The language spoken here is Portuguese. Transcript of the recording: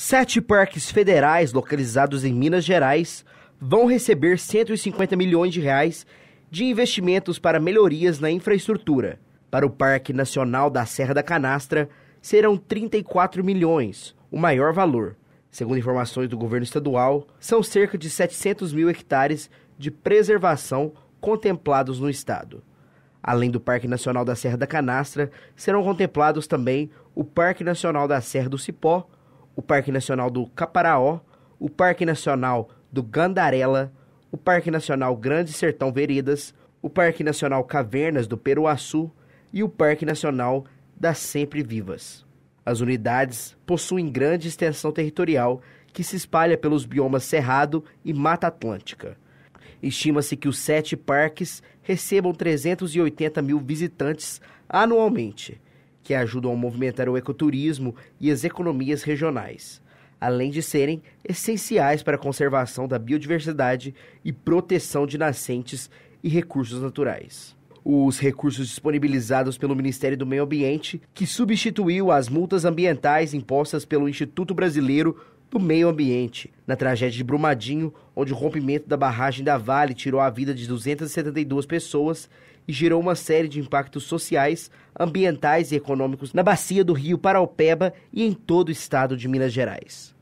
Sete parques federais localizados em Minas Gerais vão receber 150 milhões de reais de investimentos para melhorias na infraestrutura. Para o Parque Nacional da Serra da Canastra, serão 34 milhões, o maior valor. Segundo informações do governo estadual, são cerca de 700 mil hectares de preservação contemplados no estado. Além do Parque Nacional da Serra da Canastra, serão contemplados também o Parque Nacional da Serra do Cipó, o Parque Nacional do Caparaó, o Parque Nacional do Gandarela, o Parque Nacional Grande Sertão Veredas, o Parque Nacional Cavernas do Peruaçu e o Parque Nacional das Sempre Vivas. As unidades possuem grande extensão territorial que se espalha pelos biomas Cerrado e Mata Atlântica. Estima-se que os sete parques recebam 380 mil visitantes anualmente que ajudam a movimentar o ecoturismo e as economias regionais, além de serem essenciais para a conservação da biodiversidade e proteção de nascentes e recursos naturais os recursos disponibilizados pelo Ministério do Meio Ambiente, que substituiu as multas ambientais impostas pelo Instituto Brasileiro do Meio Ambiente na tragédia de Brumadinho, onde o rompimento da barragem da Vale tirou a vida de 272 pessoas e gerou uma série de impactos sociais, ambientais e econômicos na bacia do rio Paraupeba e em todo o estado de Minas Gerais.